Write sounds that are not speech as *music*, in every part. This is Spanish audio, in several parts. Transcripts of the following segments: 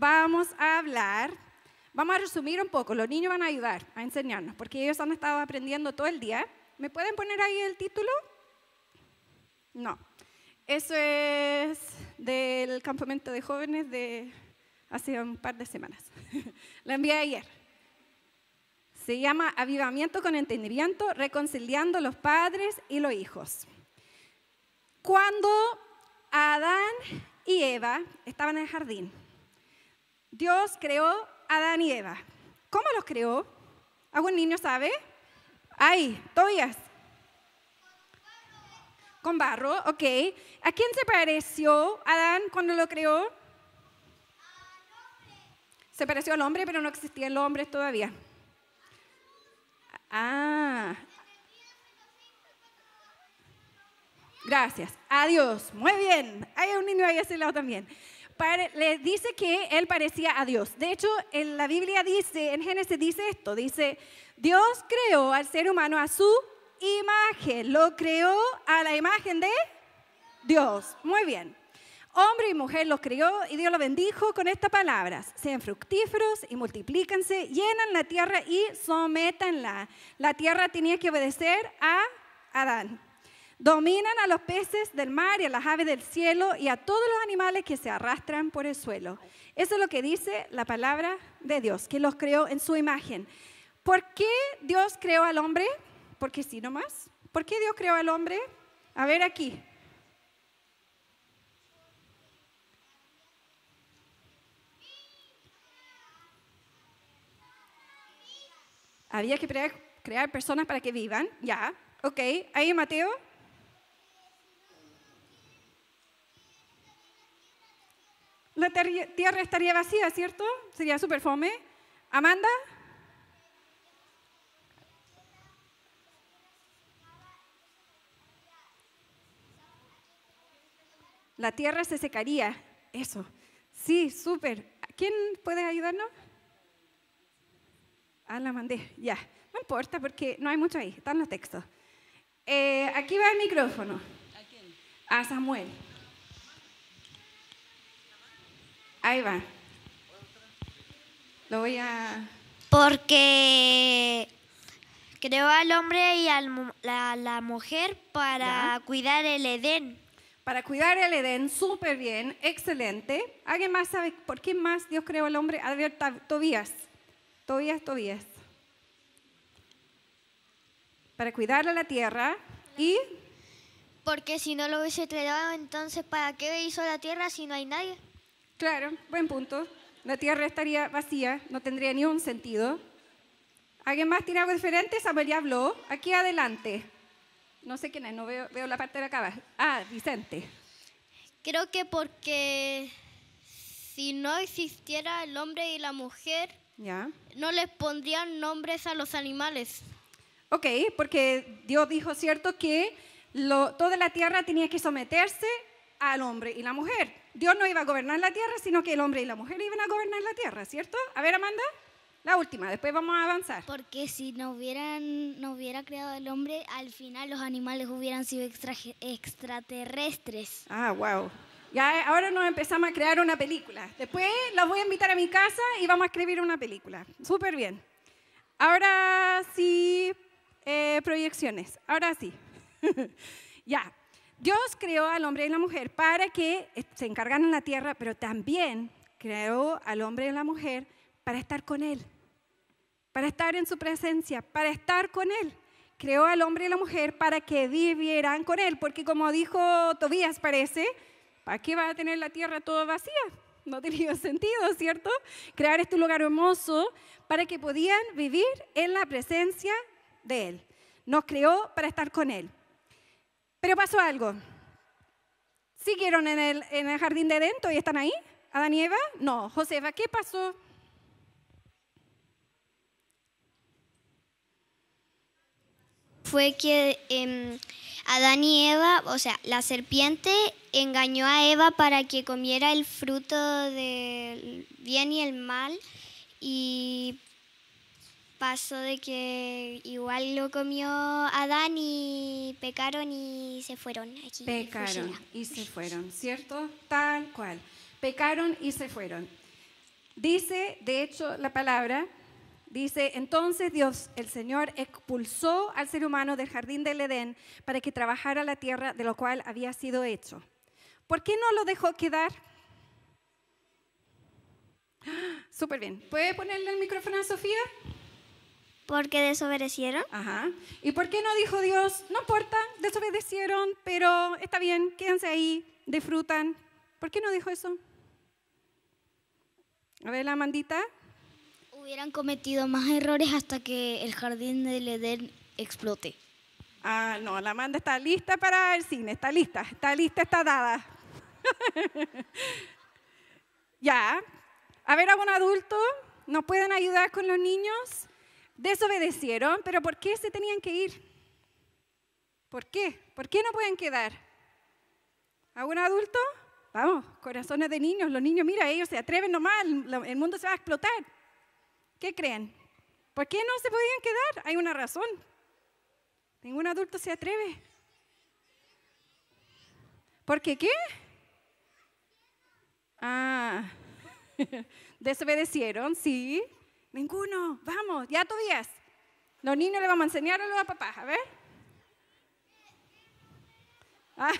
vamos a hablar, vamos a resumir un poco, los niños van a ayudar a enseñarnos, porque ellos han estado aprendiendo todo el día. ¿Me pueden poner ahí el título? No. Eso es del campamento de jóvenes de hace un par de semanas. La *laughs* envié ayer. Se llama Avivamiento con Entendimiento, reconciliando los padres y los hijos. Cuando Adán y Eva estaban en el jardín, Dios creó a Adán y Eva. ¿Cómo los creó? ¿Algún niño sabe? Ay, Tobias. Con barro, ok. ¿A quién se pareció Adán cuando lo creó? Se pareció al hombre, pero no existía el hombre todavía. Ah. Gracias. Adiós. Muy bien. Hay un niño ahí a ese lado también le dice que él parecía a Dios. De hecho, en la Biblia dice, en Génesis dice esto, dice, Dios creó al ser humano a su imagen, lo creó a la imagen de Dios. Muy bien. Hombre y mujer los creó y Dios los bendijo con estas palabras. Sean fructíferos y multiplícanse, llenan la tierra y sométanla. La tierra tenía que obedecer a Adán. Dominan a los peces del mar y a las aves del cielo y a todos los animales que se arrastran por el suelo. Eso es lo que dice la palabra de Dios, que los creó en su imagen. ¿Por qué Dios creó al hombre? Porque sí más. ¿Por qué Dios creó al hombre? A ver aquí. Había que crear, personas para que vivan, ya. Ok, ahí Mateo la tierra estaría vacía, ¿cierto? Sería súper fome. Amanda. La tierra se secaría. Eso. Sí, súper. ¿Quién puede ayudarnos? Ah, la mandé. Ya. No importa porque no hay mucho ahí. Están los textos. Eh, aquí va el micrófono. ¿A quién? A Samuel. Ahí va. Lo voy a... Porque creó al hombre y a la, mujer para cuidar el Edén. Para cuidar el Edén, súper bien, excelente. ¿Alguien más sabe por qué más Dios creó al hombre? A ver, Tobías. Tobías, Tobías. Para cuidar a la tierra y... Porque si no lo hubiese creado, entonces ¿para qué hizo la tierra si no hay nadie? Claro, buen punto. La Tierra estaría vacía, no tendría ni un sentido. ¿Alguien más tiene algo diferente? Samuel ya habló. Aquí adelante. No sé quién es, no veo, la parte de acá Ah, Vicente. Creo que porque si no existiera el hombre y la mujer, no les pondrían nombres a los animales. Ok, porque Dios dijo, ¿cierto?, que toda la tierra tenía que someterse al hombre y la mujer. Dios no iba a gobernar la tierra, sino que el hombre y la mujer iban a gobernar la tierra, ¿cierto? A ver, Amanda, la última, después vamos a avanzar. Porque si no, hubieran, no hubiera creado el hombre, al final los animales hubieran sido extraterrestres. Ah, wow. Ya eh, ahora nos empezamos a crear una película. Después los voy a invitar a mi casa y vamos a escribir una película. Súper bien. Ahora sí, eh, proyecciones. Ahora sí. *laughs* ya, Dios creó al hombre y la mujer para que eh, se encargaran en la tierra, pero también creó al hombre y la mujer para estar con Él, para estar en su presencia, para estar con Él. Creó al hombre y la mujer para que vivieran con Él, porque como dijo Tobías, parece, ¿para qué va a tener la tierra toda vacía? No tenía *laughs* sentido, ¿cierto? Crear este lugar hermoso para que podían vivir en la presencia de Él. Nos creó para estar con Él. Pero pasó algo. ¿Siguieron en el, jardín de Edén? y están ahí? ¿Adán y Eva? No. Josefa, ¿qué pasó? Fue que em, Adán y Eva, o sea, la serpiente engañó a Eva para que comiera el fruto del bien y el mal y pasó de que igual lo comió Adán y pecaron y se fueron. pecaron y se fueron, ¿cierto? Tal cual. Pecaron y se fueron. Dice, de hecho, la palabra, dice, entonces Dios, el Señor, expulsó al ser humano del jardín del Edén para que trabajara la tierra de lo cual había sido hecho. ¿Por qué no lo dejó quedar? *gasps* Súper bien. ¿Puede ponerle el micrófono a Sofía? Porque desobedecieron. Ajá. ¿Y por qué no dijo Dios, no importa, desobedecieron, pero está bien, quédense ahí, disfrutan? ¿Por qué no dijo eso? A ver, la mandita. Hubieran cometido más errores hasta que el jardín del Edén explote. Ah, no, la manda está lista para el cine, está lista, está lista, está dada. *laughs* ya. A ver, algún adulto, ¿nos pueden ayudar con los niños? Desobedecieron, pero ¿por qué se tenían que ir? ¿Por qué? ¿Por qué no pueden quedar? ¿A un adulto? Vamos, corazones de niños, los niños, mira, ellos se atreven nomás, el mundo se va a explotar. ¿Qué creen? ¿Por qué no se podían quedar? Hay una razón. Ningún adulto se atreve. ¿Por qué qué? Ah, *laughs* desobedecieron, sí, Ninguno, vamos, ya Tobías. Los niños le vamos a enseñar a los papás, a ver. Ah,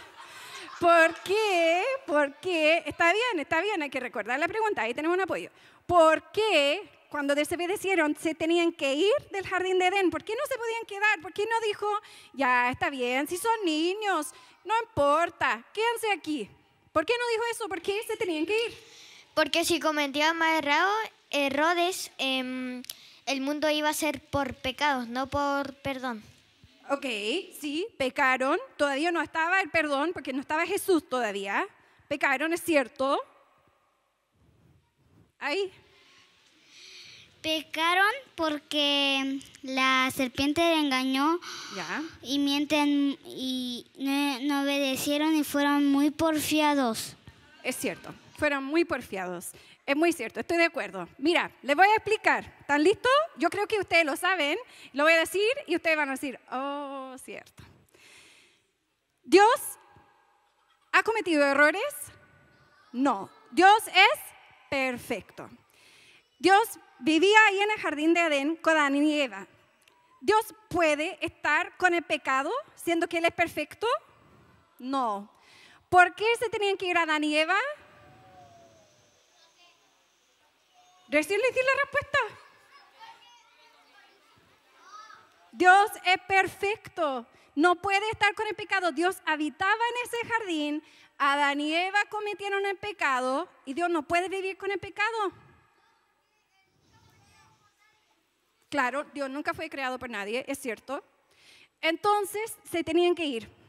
¿Por qué? ¿Por qué? Está bien, está bien, hay que recordar la pregunta, ahí tenemos un apoyo. ¿Por qué cuando desobedecieron se tenían que ir del jardín de Edén? ¿Por qué no se podían quedar? ¿Por qué no dijo, ya está bien, si son niños, no importa, quédense aquí? ¿Por qué no dijo eso? ¿Por qué se tenían que ir? Porque si cometían más errado, Herodes, em, el mundo iba a ser por pecados, no por perdón. Ok, sí, pecaron. Todavía no estaba el perdón porque no estaba Jesús todavía. Pecaron, es cierto. Ahí. Pecaron porque la serpiente le engañó y mienten y no obedecieron y fueron muy porfiados. Es cierto fueron muy porfiados. Es muy cierto, estoy de acuerdo. Mira, les voy a explicar. ¿Están listos? Yo creo que ustedes lo saben. Lo voy a decir y ustedes van a decir, oh, cierto. ¿Dios ha cometido errores? No. Dios es perfecto. Dios vivía ahí en el jardín de Adén con Adán y Eva. ¿Dios puede estar con el pecado siendo que Él es perfecto? No. ¿Por qué se tenían que ir a Adán y Eva? ¿Decirle decir la respuesta? Dios es perfecto. No puede estar con el pecado. Dios habitaba en ese jardín. Adán y Eva cometieron el pecado y Dios no puede vivir con el pecado. Claro, Dios nunca fue creado por nadie, es cierto. Entonces se tenían que ir.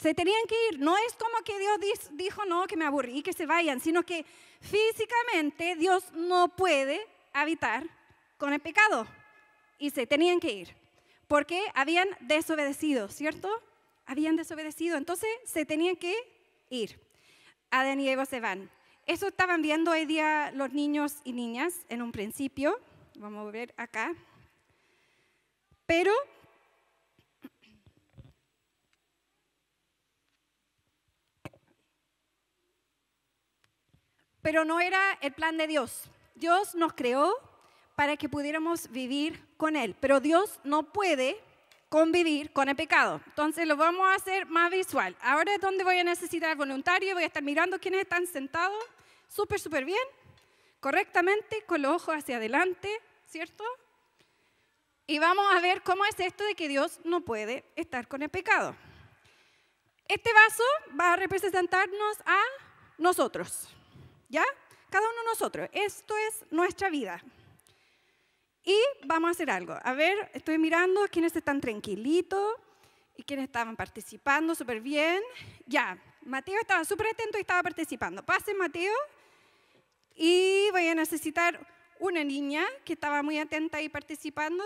Se tenían que ir. No es como que Dios dijo, no, que me aburrí, que se vayan, sino que físicamente Dios no puede habitar con el pecado. Y se tenían que ir, porque habían desobedecido, ¿cierto? Habían desobedecido, entonces se tenían que ir. Adán y Eva se van. Eso estaban viendo hoy día los niños y niñas en un principio. Vamos a ver acá. Pero Pero no era el plan de Dios. Dios nos creó para que pudiéramos vivir con Él, pero Dios no puede convivir con el pecado. Entonces lo vamos a hacer más visual. Ahora es donde voy a necesitar voluntarios. voy a estar mirando quiénes están sentados súper, súper bien, correctamente, con los ojos hacia adelante, ¿cierto? Y vamos a ver cómo es esto de que Dios no puede estar con el pecado. Este vaso va a representarnos a nosotros, ¿Ya? Cada uno de nosotros. Esto es nuestra vida. Y vamos a hacer algo. A ver, estoy mirando quiénes están tranquilitos y quiénes estaban participando súper bien. Ya, Mateo estaba súper atento y estaba participando. Pase, Mateo. Y voy a necesitar una niña que estaba muy atenta y participando.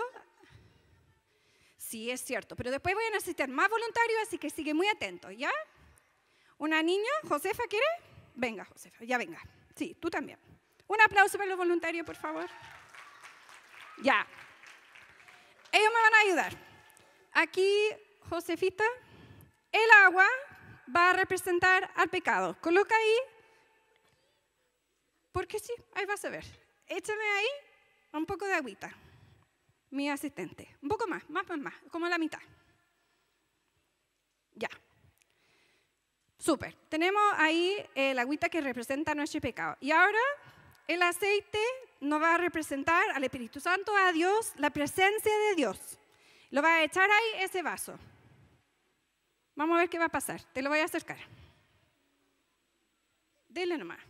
Sí, es cierto. Pero después voy a necesitar más voluntarios, así que sigue muy atento, ¿ya? ¿Una niña? ¿Josefa quiere? Venga, Josefa, ya venga. Sí, tú también. Un aplauso para los voluntarios, por favor. Ya. Ellos me van a ayudar. Aquí, Josefita, el agua va a representar al pecado. Coloca ahí, porque sí, ahí vas a ver. Échame ahí un poco de agüita, mi asistente. Un poco más, más, más, más, como la mitad. Ya. Súper. Tenemos ahí el eh, agüita que representa nuestro pecado. Y ahora el aceite nos va a representar al Espíritu Santo, a Dios, la presencia de Dios. Lo va a echar ahí ese vaso. Vamos a ver qué va a pasar. Te lo voy a acercar. Dele nomás.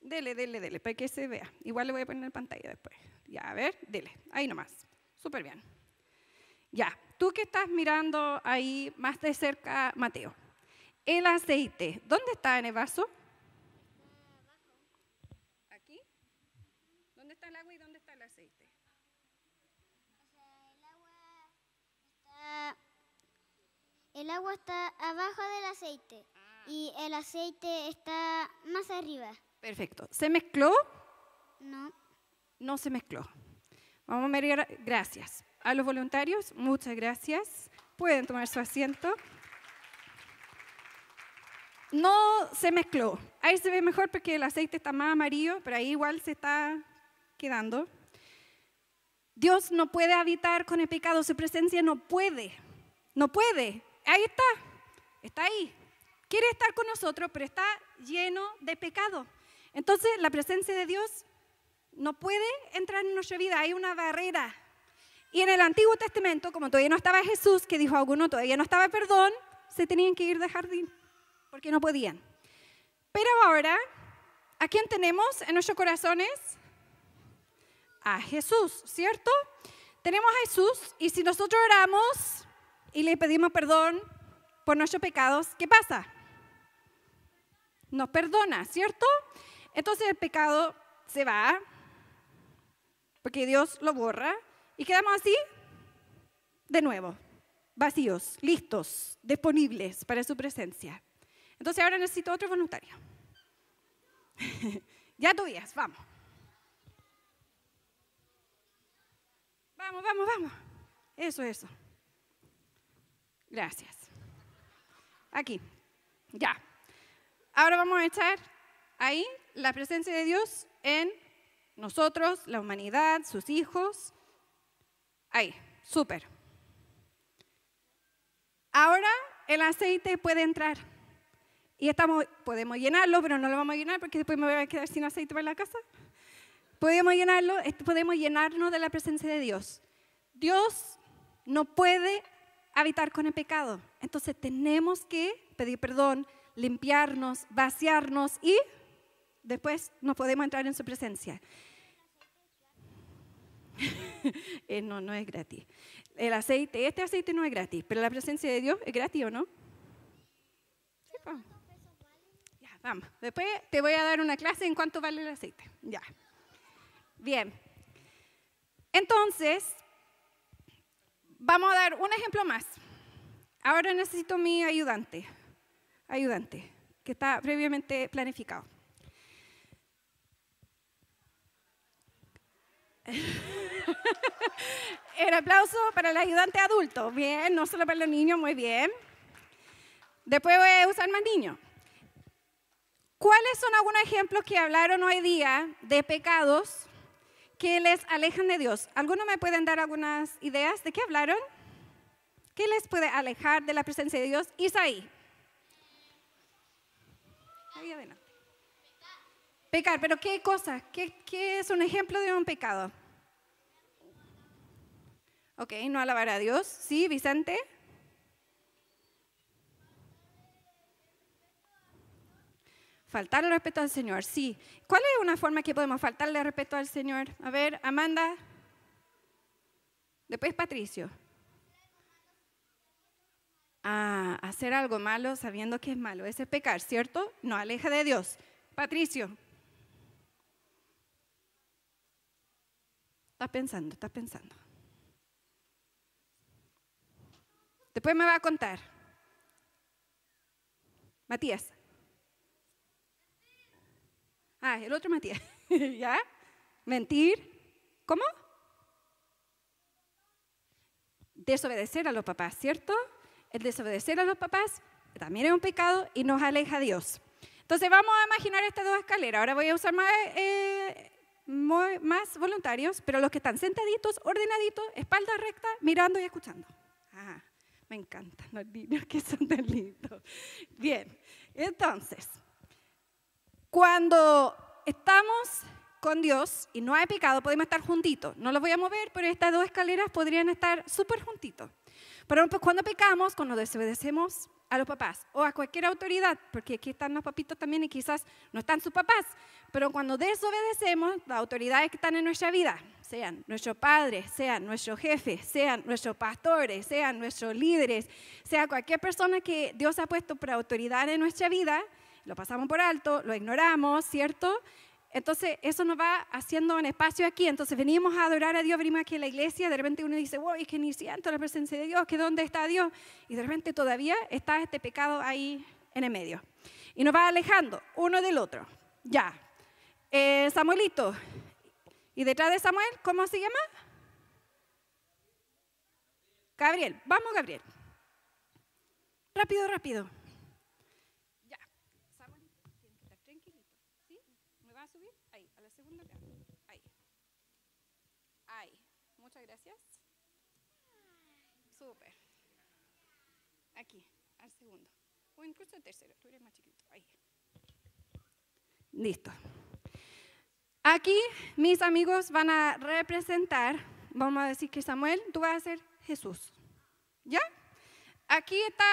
Dele, dele, dele, para que se vea. Igual le voy a poner en pantalla después. Ya, a ver, dele. Ahí nomás. Súper bien. Ya. Tú que estás mirando ahí más de cerca, Mateo, el aceite, ¿dónde está en el vaso? ¿Aquí? ¿Dónde está el agua y dónde está el aceite? El agua está abajo del aceite ah. y el aceite está más arriba. Perfecto. ¿Se mezcló? No. No se mezcló. Vamos a mirar. Gracias. A los voluntarios, muchas gracias. Pueden tomar su asiento. No se mezcló. Ahí se ve mejor porque el aceite está más amarillo, pero ahí igual se está quedando. Dios no puede habitar con el pecado, su presencia no puede. No puede. Ahí está. Está ahí. Quiere estar con nosotros, pero está lleno de pecado. Entonces la presencia de Dios no puede entrar en nuestra vida. Hay una barrera y en el Antiguo Testamento, como todavía no estaba Jesús, que dijo a alguno todavía no estaba perdón, se tenían que ir de jardín, porque no podían. Pero ahora, ¿a quién tenemos en nuestros corazones? A Jesús, ¿cierto? Tenemos a Jesús y si nosotros oramos y le pedimos perdón por nuestros pecados, ¿qué pasa? Nos perdona, ¿cierto? Entonces el pecado se va, porque Dios lo borra, y quedamos así, de nuevo, vacíos, listos, disponibles para su presencia. Entonces ahora necesito otro voluntario. *laughs* ya tú vamos. Vamos, vamos, vamos. Eso, eso. Gracias. Aquí. Ya. Ahora vamos a echar ahí la presencia de Dios en nosotros, la humanidad, sus hijos, Ahí, súper. Ahora el aceite puede entrar. Y estamos, podemos llenarlo, pero no lo vamos a llenar porque después me voy a quedar sin aceite para la casa. Podemos llenarlo, podemos llenarnos de la presencia de Dios. Dios no puede habitar con el pecado. Entonces tenemos que pedir perdón, limpiarnos, vaciarnos y después nos podemos entrar en su presencia. *laughs* Eh, no, no es gratis. El aceite, este aceite no es gratis, pero la presencia de Dios es gratis o no. Ya, vamos. Después te voy a dar una clase en cuánto vale el aceite. Ya. Bien. Entonces, vamos a dar un ejemplo más. Ahora necesito mi ayudante, ayudante, que está previamente planificado. *laughs* *laughs* El aplauso para el ayudante adulto. Bien, no solo para los niños, muy bien. Después voy a usar más niños. ¿Cuáles son algunos ejemplos que hablaron hoy día de pecados que les alejan de Dios? Alguno me pueden dar algunas ideas de qué hablaron? ¿Qué les puede alejar de la presencia de Dios? Isaí. Pecar, pero ¿qué cosa? ¿Qué, ¿Qué es un ejemplo de un pecado? Ok, no alabar a Dios. Sí, Vicente. Faltarle respeto al Señor, sí. ¿Cuál es una forma que podemos faltarle respeto al Señor? A ver, Amanda. Después Patricio. Ah, hacer algo malo sabiendo que es malo. Ese es pecar, ¿cierto? No aleja de Dios. Patricio. Estás pensando, estás pensando. Después me va a contar. Matías. Ah, el otro Matías. *laughs* ¿Ya? Mentir. ¿Cómo? Desobedecer a los papás, ¿cierto? El desobedecer a los papás también es un pecado y nos aleja a Dios. Entonces vamos a imaginar estas dos escaleras. Ahora voy a usar más, eh, más voluntarios, pero los que están sentaditos, ordenaditos, espalda recta, mirando y escuchando. Ajá. Me encantan los niños que son tan lindos. Bien, entonces, cuando estamos con Dios y no hay pecado, podemos estar juntitos. No los voy a mover, pero estas dos escaleras podrían estar súper juntitos. Pero pues cuando pecamos, cuando desobedecemos a los papás o a cualquier autoridad, porque aquí están los papitos también y quizás no están sus papás, pero cuando desobedecemos las autoridades que están en nuestra vida, sean nuestros padres, sean nuestros jefes, sean nuestros pastores, sean nuestros líderes, sea cualquier persona que Dios ha puesto por autoridad en nuestra vida, lo pasamos por alto, lo ignoramos, ¿cierto? Entonces eso nos va haciendo un espacio aquí, entonces venimos a adorar a Dios, venimos aquí la iglesia, de repente uno dice, wow, es que ni siento la presencia de Dios, que dónde está Dios, y de repente todavía está este pecado ahí en el medio. Y nos va alejando uno del otro. Ya. Eh, Samuelito, y detrás de Samuel, ¿cómo se llama? Gabriel. Vamos, Gabriel. Rápido, rápido. Ya. Samuel tiene que estar tranquilito. ¿Sí? ¿Me va a subir? Ahí, a la segunda. Ahí. Ahí. Muchas gracias. Súper. Aquí, al segundo. O incluso al tercero. Tú eres más chiquito. Ahí. Listo. Aquí mis amigos van a representar, vamos a decir que Samuel, tú vas a ser Jesús. ¿Ya? Aquí está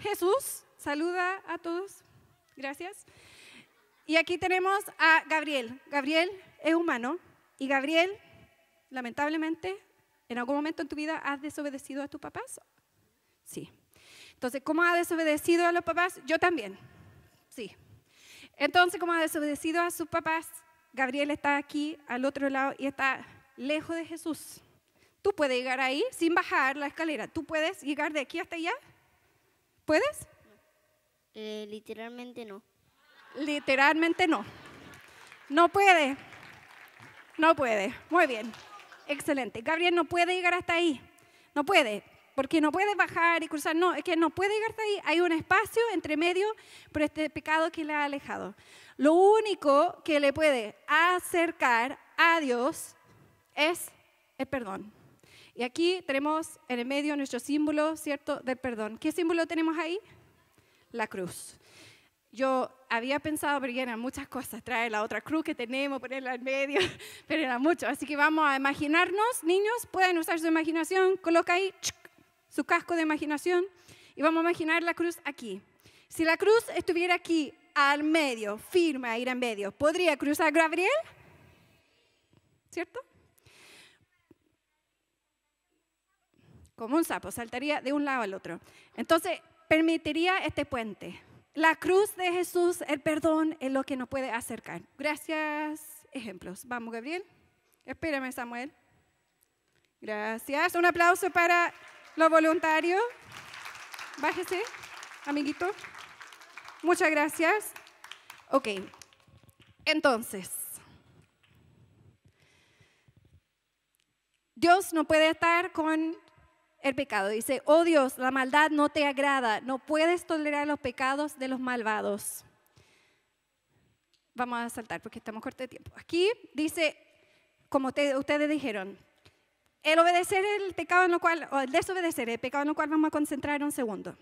Jesús, saluda a todos, gracias. Y aquí tenemos a Gabriel. Gabriel es humano y Gabriel, lamentablemente, ¿en algún momento en tu vida has desobedecido a tus papás? Sí. Entonces, ¿cómo has desobedecido a los papás? Yo también. Sí. Entonces, ¿cómo ha desobedecido a sus papás? Gabriel está aquí al otro lado y está lejos de Jesús. Tú puedes llegar ahí sin bajar la escalera. Tú puedes llegar de aquí hasta allá. ¿Puedes? Eh, literalmente no. Literalmente no. No puede. No puede. Muy bien. Excelente. Gabriel no puede llegar hasta ahí. No puede porque no puedes bajar y cruzar, no, es que no puede llegar hasta ahí, hay un espacio entre medio por este pecado que le ha alejado. Lo único que le puede acercar a Dios es el perdón. Y aquí tenemos en el medio nuestro símbolo, ¿cierto?, del perdón. ¿Qué símbolo tenemos ahí? La cruz. Yo había pensado, pero eran muchas cosas, traer la otra cruz que tenemos, ponerla en medio, *laughs* pero era mucho. Así que vamos a imaginarnos, niños, pueden usar su imaginación, coloca ahí, su casco de imaginación, y vamos a imaginar la cruz aquí. Si la cruz estuviera aquí, al medio, firme, ir en medio, ¿podría cruzar Gabriel? ¿Cierto? Como un sapo, saltaría de un lado al otro. Entonces, permitiría este puente. La cruz de Jesús, el perdón, es lo que nos puede acercar. Gracias. Ejemplos. Vamos, Gabriel. Espérame, Samuel. Gracias. Un aplauso para los voluntario. bájese, amiguito. Muchas gracias. Ok, entonces, Dios no puede estar con el pecado. Dice, oh Dios, la maldad no te agrada, no puedes tolerar los pecados de los malvados. Vamos a saltar porque estamos corto de tiempo. Aquí dice, como ustedes dijeron, el obedecer el pecado en lo cual, o el desobedecer el pecado en lo cual vamos a concentrar un segundo.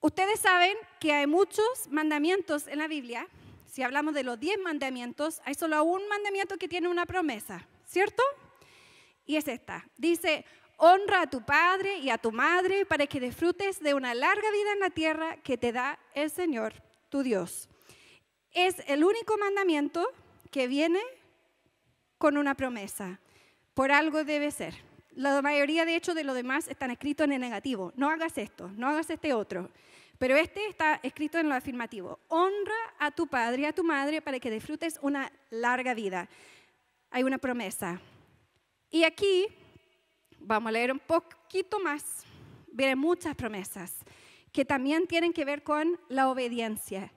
Ustedes saben que hay muchos mandamientos en la Biblia. Si hablamos de los diez mandamientos, hay solo un mandamiento que tiene una promesa, ¿cierto? Y es esta. Dice, honra a tu padre y a tu madre para que disfrutes de una larga vida en la tierra que te da el Señor, tu Dios. Es el único mandamiento que viene con una promesa. Por algo debe ser. La mayoría, de hecho, de lo demás están escritos en el negativo. No hagas esto, no hagas este otro. Pero este está escrito en lo afirmativo. Honra a tu padre y a tu madre para que disfrutes una larga vida. Hay una promesa. Y aquí vamos a leer un poquito más. Vienen muchas promesas que también tienen que ver con la obediencia,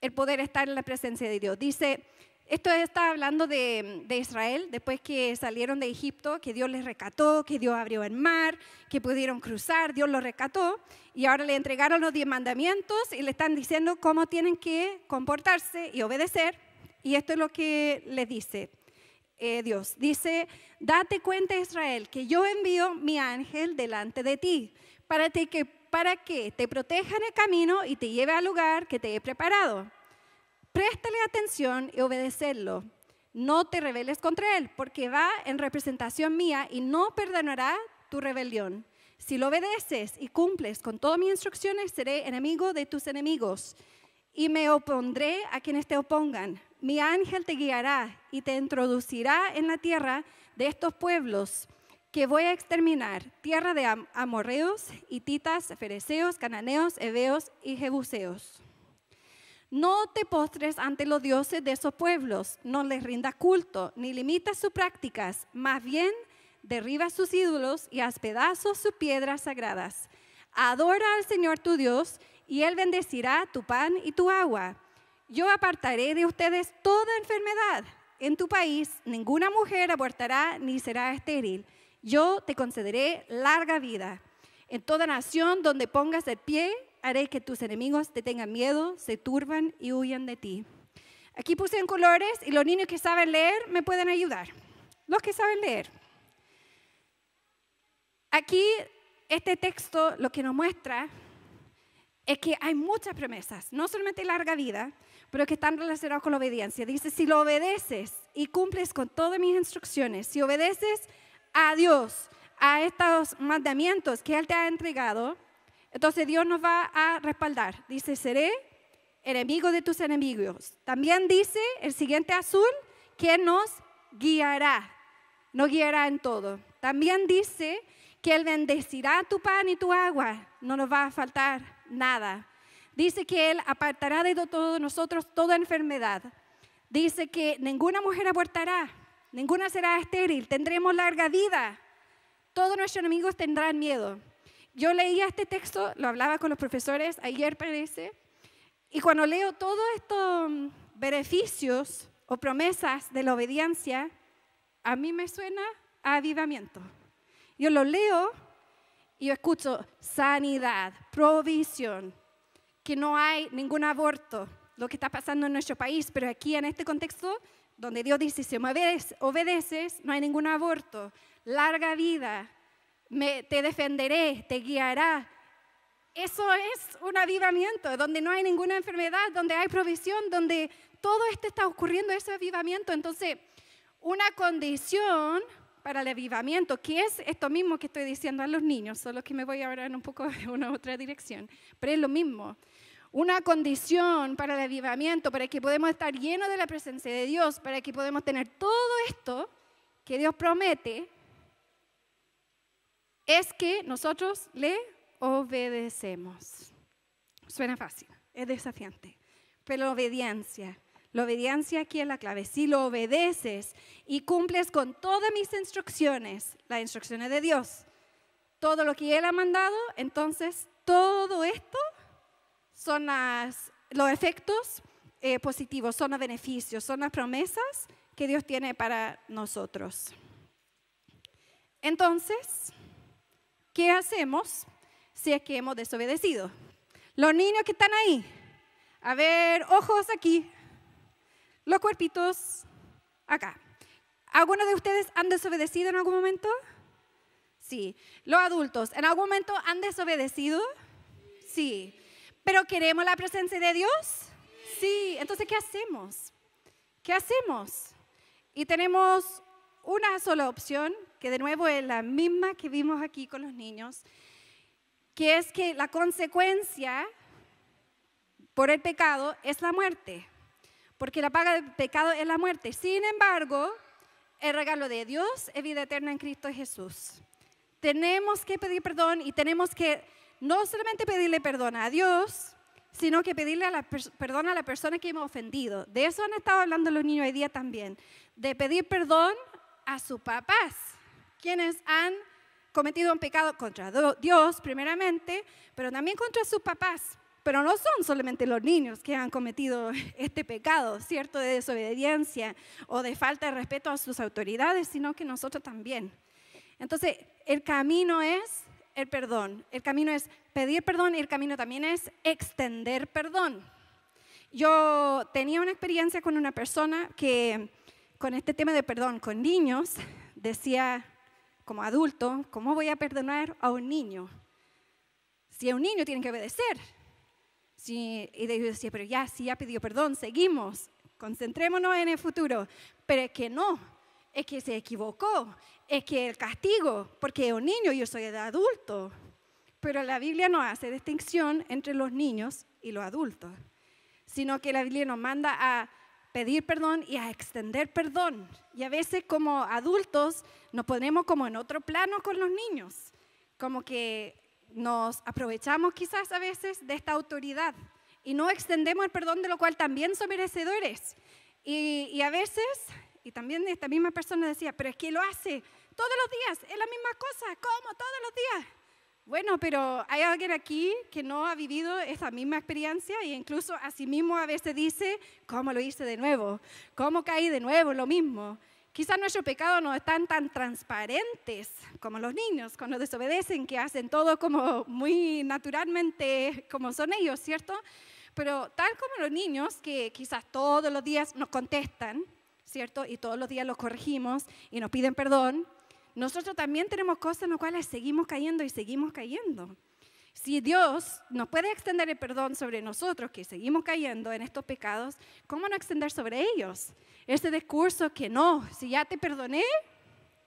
el poder estar en la presencia de Dios. Dice, esto está hablando de, Israel, después que salieron de Egipto, que Dios les rescató, que Dios abrió el mar, que pudieron cruzar, Dios los rescató, y ahora le entregaron los diez mandamientos y le están diciendo cómo tienen que comportarse y obedecer. Y esto es lo que les dice eh, Dios. Dice, date cuenta Israel, que yo envío mi ángel delante de ti, para, que, para que te proteja en el camino y te lleve al lugar que te he preparado. Préstale atención y obedecerlo. No te rebeles contra él, porque va en representación mía y no perdonará tu rebelión. Si lo obedeces y cumples con todas mis instrucciones, seré enemigo de tus enemigos y me opondré a quienes te opongan. Mi ángel te guiará y te introducirá en la tierra de estos pueblos que voy a exterminar, tierra de amorreos, hititas, fereceos, cananeos, heveos y jebuseos. No te postres ante los dioses de esos pueblos, no les rindas culto, ni limitas sus prácticas, más bien derriba sus ídolos y haz pedazos sus piedras sagradas. Adora al Señor tu Dios y Él bendecirá tu pan y tu agua. Yo apartaré de ustedes toda enfermedad. En tu país ninguna mujer abortará ni será estéril. Yo te concederé larga vida. En toda nación donde pongas el pie, haré que tus enemigos te tengan miedo, se turban y huyan de ti. Aquí puse en colores y los niños que saben leer me pueden ayudar. Los que saben leer. Aquí este texto lo que nos muestra es que hay muchas promesas, no solamente larga vida, pero que están relacionadas con la obediencia. Dice, si lo obedeces y cumples con todas mis instrucciones, si obedeces a Dios, a estos mandamientos que Él te ha entregado, entonces Dios nos va a respaldar. Dice, seré enemigo de tus enemigos. También dice el siguiente azul, que nos guiará, nos guiará en todo. También dice que Él bendecirá tu pan y tu agua, no nos va a faltar nada. Dice que Él apartará de todos nosotros toda enfermedad. Dice que ninguna mujer abortará, ninguna será estéril, tendremos larga vida. Todos nuestros enemigos tendrán miedo. Yo leía este texto, lo hablaba con los profesores ayer parece, y cuando leo todos estos mm, beneficios o promesas de la obediencia, a mí me suena a avivamiento. Yo lo leo y yo escucho sanidad, provisión, que no hay ningún aborto, lo que está pasando en nuestro país, pero aquí en este contexto donde Dios dice, si obedeces, no hay ningún aborto, larga vida, te defenderé, te guiará. Eso es un avivamiento, donde no hay ninguna enfermedad, donde hay provisión, donde todo esto está ocurriendo, ese avivamiento. Entonces, una condición para el avivamiento, que es esto mismo que estoy diciendo a los niños, solo que me voy a en un poco de *laughs* una otra dirección, pero es lo mismo. Una condición para el avivamiento, para que podamos estar llenos de la presencia de Dios, para que podamos tener todo esto que Dios promete, es que nosotros le obedecemos. Suena fácil, es desafiante, pero la obediencia, la obediencia aquí es la clave. Si lo obedeces y cumples con todas mis instrucciones, las instrucciones de Dios, todo lo que Él ha mandado, entonces todo esto son los efectos eh, positivos, son los beneficios, son las promesas que Dios tiene para nosotros. Entonces, ¿Qué hacemos si es que hemos desobedecido? Los niños que están ahí, a ver, ojos aquí, los cuerpitos acá. ¿Algunos de ustedes han desobedecido en algún momento? Sí. Los adultos, ¿en algún momento han desobedecido? Sí. ¿Pero queremos la presencia de Dios? Sí. Entonces, ¿qué hacemos? ¿Qué hacemos? Y tenemos una sola opción que de nuevo es la misma que vimos aquí con los niños, que es que la consecuencia por el pecado es la muerte, porque la paga del pecado es la muerte. Sin embargo, el regalo de Dios es vida eterna en Cristo Jesús. Tenemos que pedir perdón y tenemos que no solamente pedirle perdón a Dios, sino que pedirle perdón a la persona que hemos ofendido. De eso han estado hablando los niños hoy día también, de pedir perdón a sus papás quienes han cometido un pecado contra Dios primeramente, pero también contra sus papás. Pero no son solamente los niños que han cometido *laughs* este pecado, ¿cierto? De desobediencia o de falta de respeto a sus autoridades, sino que nosotros también. Entonces, el camino es el perdón. El camino es pedir perdón y el camino también es extender perdón. Yo tenía una experiencia con una persona que con este tema de perdón con niños decía, como adulto, ¿cómo voy a perdonar a un niño? Si a un niño tiene que obedecer. y yo decía, pero ya, si ya pidió perdón, seguimos, concentrémonos en el futuro. Pero es que no, es que se equivocó, es que el castigo, porque es un niño, yo soy de adulto. Pero la Biblia no hace distinción entre los niños y los adultos, sino que la Biblia nos manda a pedir perdón y a extender perdón. Y a veces como adultos nos ponemos como en otro plano con los niños, como que nos aprovechamos quizás a veces de esta autoridad y no extendemos el perdón de lo cual también son merecedores. Y, a veces, y también esta misma persona decía, pero es que lo hace todos los días, es la misma cosa, como todos los días. Bueno, pero hay alguien aquí que no ha vivido esa misma experiencia e incluso a sí mismo a veces dice, ¿cómo lo hice de nuevo? ¿Cómo caí de nuevo? Lo mismo. Quizás nuestros pecados no están tan transparentes como los niños cuando desobedecen, que hacen todo como muy naturalmente como son ellos, ¿cierto? Pero tal como los niños que quizás todos los días nos contestan, ¿cierto? Y todos los días los corregimos y nos piden perdón, nosotros también tenemos cosas en las cuales seguimos cayendo y seguimos cayendo. Si Dios nos puede extender el perdón sobre nosotros que seguimos cayendo en estos pecados, ¿cómo no extender sobre ellos? Ese discurso que no, si ya te perdoné,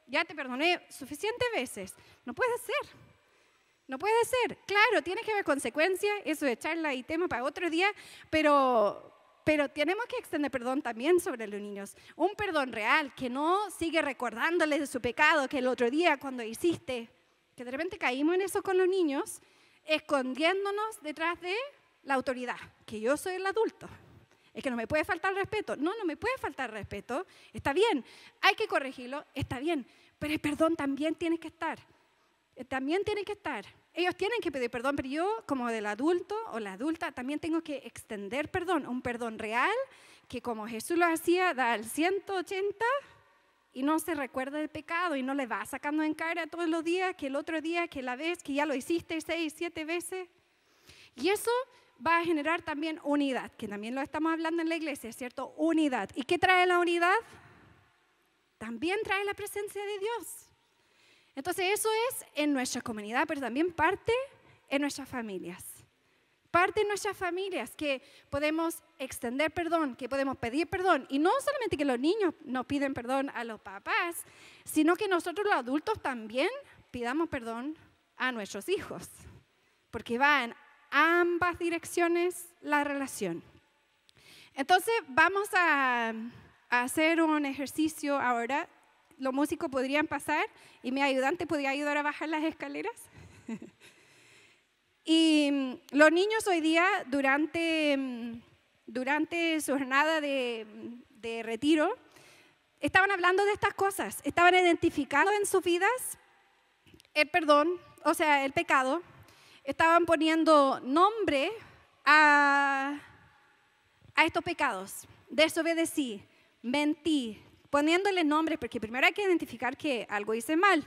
ya te perdoné suficientes veces, no puede ser. No puede ser. Claro, tiene que haber consecuencias, eso de charla y tema para otro día, pero pero tenemos que extender perdón también sobre los niños. Un perdón real que no sigue recordándoles de su pecado que el otro día cuando hiciste, que de repente caímos en eso con los niños, escondiéndonos detrás de la autoridad, que yo soy el adulto. Es que no me puede faltar respeto. No, no me puede faltar respeto. Está bien, hay que corregirlo, está bien. Pero el perdón también tiene que estar. También tiene que estar. Ellos tienen que pedir perdón, pero yo como del adulto o la adulta también tengo que extender perdón, un perdón real que como Jesús lo hacía, da al 180 y no se recuerda el pecado y no le va sacando en cara todos los días, que el otro día, que la vez, que ya lo hiciste seis, siete veces. Y eso va a generar también unidad, que también lo estamos hablando en la iglesia, ¿cierto? Unidad. ¿Y qué trae la unidad? También trae la presencia de Dios. Entonces eso es en nuestra comunidad, pero también parte en nuestras familias. Parte en nuestras familias que podemos extender perdón, que podemos pedir perdón. Y no solamente que los niños nos piden perdón a los papás, sino que nosotros los adultos también pidamos perdón a nuestros hijos, porque va en ambas direcciones la relación. Entonces vamos a, a hacer un ejercicio ahora los músicos podrían pasar y mi ayudante podría ayudar a bajar las escaleras. *laughs* y mm, los niños hoy día, durante, mm, durante su jornada mm, de, retiro, estaban hablando de estas cosas, estaban identificando en sus vidas el perdón, o sea, el pecado, estaban poniendo nombre a, a estos pecados. Desobedecí, mentí, poniéndoles nombres, porque primero hay que identificar que algo hice mal.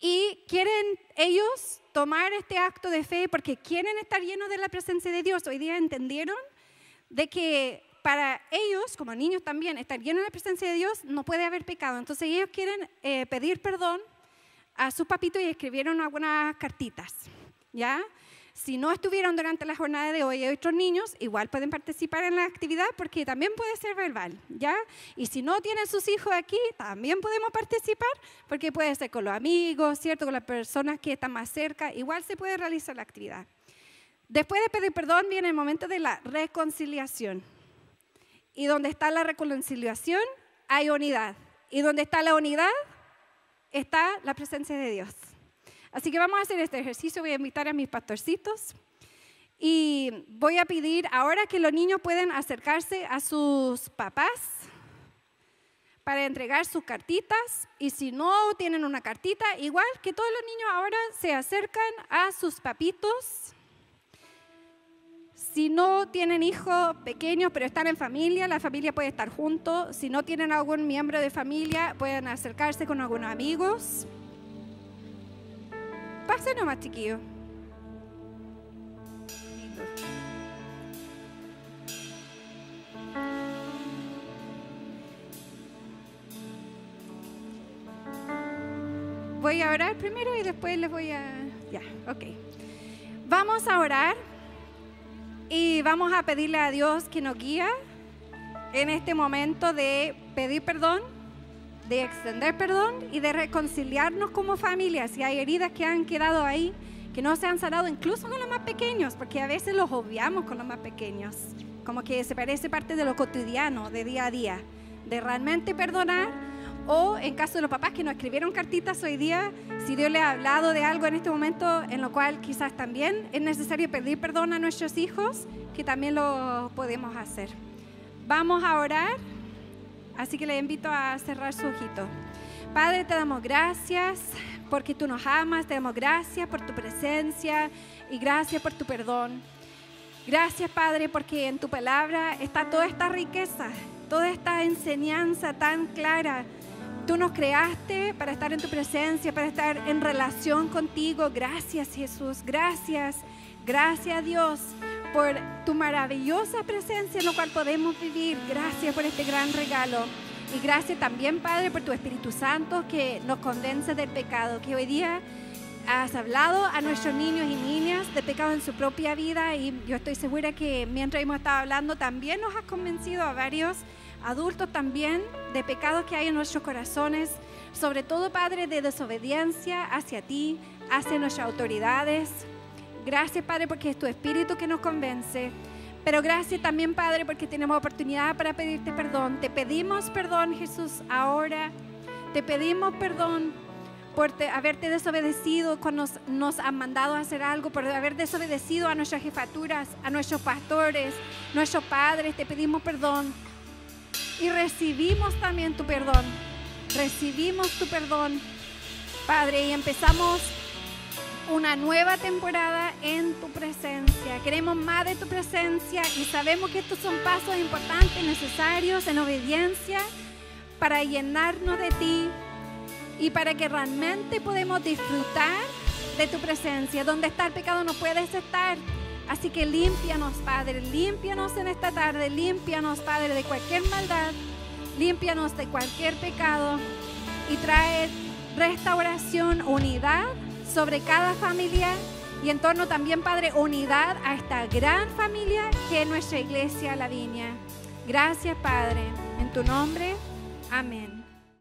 Y quieren ellos tomar este acto de fe porque quieren estar llenos de la presencia de Dios. Hoy día entendieron de que para ellos, como niños también, estar llenos de la presencia de Dios no puede haber pecado. Entonces ellos quieren eh, pedir perdón a sus papitos y escribieron algunas cartitas, ¿ya? Si no estuvieron durante la jornada de hoy otros niños, igual pueden participar en la actividad porque también puede ser verbal, ¿ya? Y si no tienen sus hijos aquí, también podemos participar porque puede ser con los amigos, ¿cierto? Con las personas que están más cerca, igual se puede realizar la actividad. Después de pedir perdón viene el momento de la reconciliación. Y donde está la reconciliación, hay unidad. Y donde está la unidad, está la presencia de Dios. Así que vamos a hacer este ejercicio. Voy a invitar a mis pastorcitos y voy a pedir ahora que los niños puedan acercarse a sus papás para entregar sus cartitas y si no tienen una cartita, igual que todos los niños ahora se acercan a sus papitos. Si no tienen hijos pequeños pero están en familia, la familia puede estar junto. Si no tienen algún miembro de familia, pueden acercarse con algunos amigos. Pase más chiquillo. Voy a orar primero y después les voy a... Ya, ok. Vamos a orar y vamos a pedirle a Dios que nos guíe en este momento de pedir perdón de extender perdón y de reconciliarnos como familia si hay heridas que han quedado ahí, que no se han sanado incluso con los más pequeños, porque a veces los obviamos con los más pequeños, como que se parece parte de lo cotidiano, de día a día, de realmente perdonar. O en caso de los papás que nos escribieron cartitas hoy día, si Dios le ha hablado de algo en este momento en lo cual quizás también es necesario pedir perdón a nuestros hijos, que también lo podemos hacer. Vamos a orar. Así que le invito a cerrar su ojito. Padre, te damos gracias porque tú nos amas, te damos gracias por tu presencia y gracias por tu perdón. Gracias, Padre, porque en tu palabra está toda esta riqueza, toda esta enseñanza tan clara. Tú nos creaste para estar en tu presencia, para estar en relación contigo. Gracias, Jesús. Gracias. Gracias, Dios por tu maravillosa presencia en la cual podemos vivir. Gracias por este gran regalo. Y gracias también, Padre, por tu Espíritu Santo que nos convence del pecado, que hoy día has hablado a nuestros niños y niñas de pecado en su propia vida y yo estoy segura que mientras hemos estado hablando también nos has convencido a varios adultos también de pecados que hay en nuestros corazones, sobre todo, Padre, de desobediencia hacia ti, hacia nuestras autoridades, Gracias, Padre, porque es tu espíritu que nos convence. Pero gracias también, Padre, porque tenemos oportunidad para pedirte perdón. Te pedimos perdón, Jesús, ahora. Te pedimos perdón por haberte desobedecido cuando nos, nos han mandado a hacer algo, por haber desobedecido a nuestras jefaturas, a nuestros pastores, nuestros padres. Te pedimos perdón. Y recibimos también tu perdón. Recibimos tu perdón, Padre, y empezamos una nueva temporada en tu presencia. Queremos más de tu presencia y sabemos que estos son pasos importantes, necesarios en obediencia para llenarnos de ti y para que realmente podemos disfrutar de tu presencia. Donde está el pecado no puedes estar. Así que límpianos, Padre, límpianos en esta tarde, límpianos, Padre, de cualquier maldad, límpianos de cualquier pecado y trae restauración, unidad sobre cada familia y en torno también, Padre, unidad a esta gran familia que es nuestra iglesia, la viña. Gracias, Padre. En tu nombre, amén.